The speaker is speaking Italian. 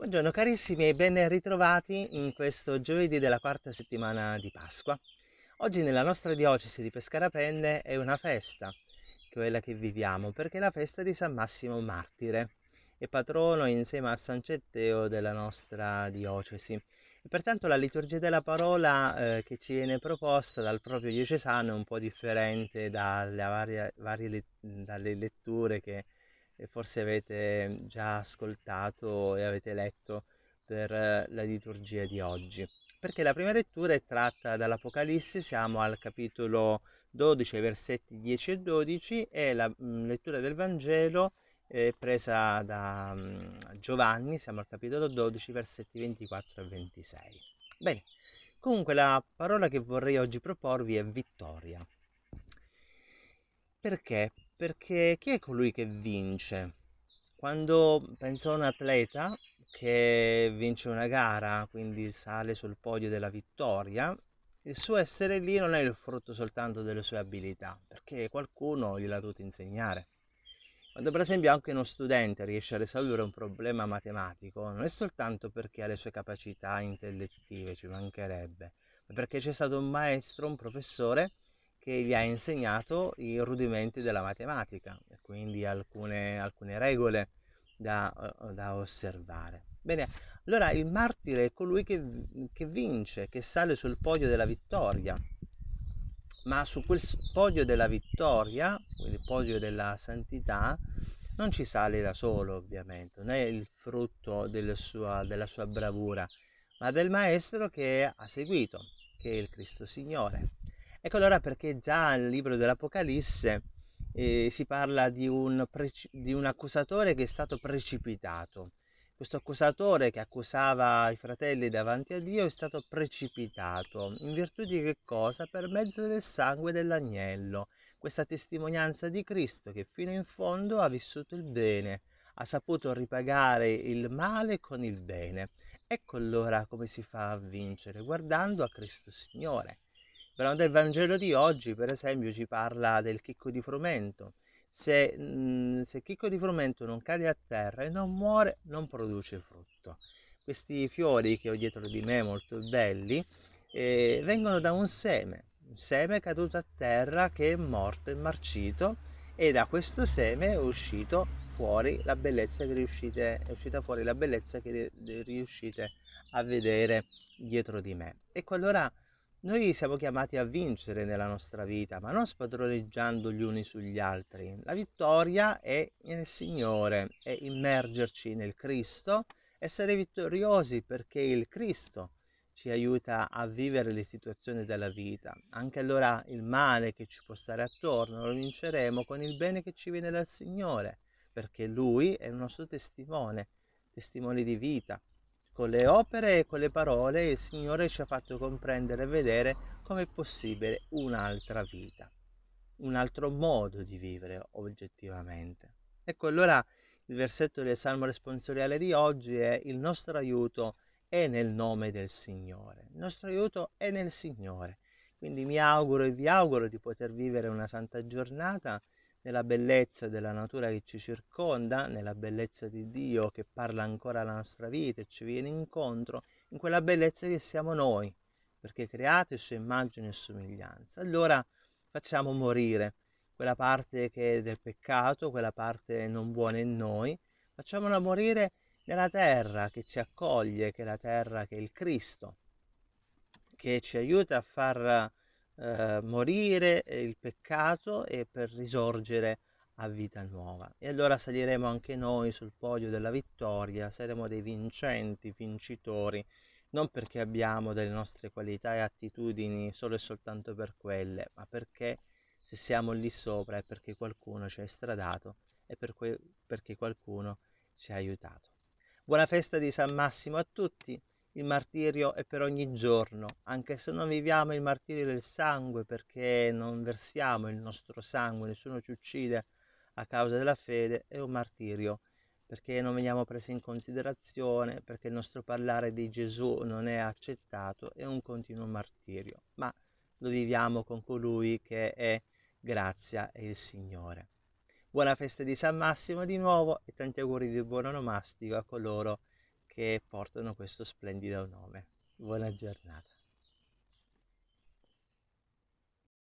Buongiorno carissimi e ben ritrovati in questo giovedì della quarta settimana di Pasqua. Oggi nella nostra diocesi di Pescara Penne è una festa, quella che viviamo, perché è la festa di San Massimo Martire e patrono insieme a San Cetteo della nostra diocesi. E pertanto la liturgia della parola eh, che ci viene proposta dal proprio diocesano è un po' differente dalle, varie, varie, dalle letture che e forse avete già ascoltato e avete letto per eh, la liturgia di oggi. Perché la prima lettura è tratta dall'Apocalisse, siamo al capitolo 12, versetti 10 e 12 e la mh, mm, lettura del Vangelo è presa da mh, mm, Giovanni, siamo al capitolo 12, versetti 24 e 26. Bene, comunque la parola che vorrei oggi proporvi è vittoria. Perché? perché chi è colui che vince? Quando penso a un atleta che vince una gara, quindi sale sul podio della vittoria, il suo essere lì non è il frutto soltanto delle sue abilità, perché qualcuno gliel'ha dovuto insegnare. Quando per esempio anche uno studente riesce a risolvere un problema matematico, non è soltanto perché ha le sue capacità intellettive, ci mancherebbe, ma perché c'è stato un maestro, un professore, che gli ha insegnato i rudimenti della matematica, quindi alcune, alcune regole da, eh, da, osservare. Bene, allora il martire è colui che, che vince, che sale sul podio della vittoria, ma su quel podio della vittoria, il podio della santità, non ci sale da solo ovviamente, non è il frutto del sua, della sua bravura, ma del maestro che ha seguito, che è il Cristo Signore. Ecco allora perché già nel libro dell'Apocalisse eh, si parla di un, di un accusatore che è stato precipitato. Questo accusatore che accusava i fratelli davanti a Dio è stato precipitato. In virtù di che cosa? Per mezzo del sangue dell'agnello. Questa testimonianza di Cristo che fino in fondo ha vissuto il bene, ha saputo ripagare il male con il bene. Ecco allora come si fa a vincere, guardando a Cristo Signore. Veramente il Vangelo di oggi, per esempio, ci parla del chicco di frumento. Se, mh, mhmm, se il chicco di frumento non cade a terra e non muore, non produce frutto. Questi fiori che ho dietro di me, molto belli, eh, vengono da un seme, un seme caduto a terra che è morto e marcito e da questo seme è uscito fuori la bellezza che riuscite, è uscita fuori la bellezza che riuscite a vedere dietro di me. Ecco allora noi siamo chiamati a vincere nella nostra vita, ma non spadroneggiando gli uni sugli altri. La vittoria è nel Signore, è immergerci nel Cristo, essere vittoriosi perché il Cristo ci aiuta a vivere le situazioni della vita. Anche allora il male che ci può stare attorno lo vinceremo con il bene che ci viene dal Signore, perché Lui è il nostro testimone, testimone di vita, con le opere e con le parole il Signore ci ha fatto comprendere e vedere come è possibile un'altra vita, un altro modo di vivere oggettivamente. Ecco allora il versetto del Salmo responsoriale di oggi è il nostro aiuto è nel nome del Signore. Il nostro aiuto è nel Signore. Quindi mi auguro e vi auguro di poter vivere una santa giornata nella bellezza della natura che ci circonda, nella bellezza di Dio che parla ancora la nostra vita e ci viene incontro, in quella bellezza che siamo noi, perché create sua immagine e somiglianza. Allora facciamo morire quella parte che è del peccato, quella parte non buona in noi, facciamola morire nella terra che ci accoglie, che è la terra che è il Cristo, che ci aiuta a far eh, morire eh, il peccato e per risorgere a vita nuova. E allora saliremo anche noi sul podio della vittoria, saremo dei vincenti, vincitori, non perché abbiamo delle nostre qualità e attitudini solo e soltanto per quelle, ma perché se siamo lì sopra è perché qualcuno ci ha stradato e per que- perché qualcuno ci ha aiutato. Buona festa di San Massimo a tutti! il martirio è per ogni giorno, anche se non viviamo il martirio del sangue perché non versiamo il nostro sangue, nessuno ci uccide a causa della fede, è un martirio perché non veniamo presi in considerazione, perché il nostro parlare di Gesù non è accettato, è un continuo martirio, ma lo viviamo con colui che è grazia e il Signore. Buona festa di San Massimo di nuovo e tanti auguri di buon onomastico a coloro che che portano questo splendido nome. Buona giornata.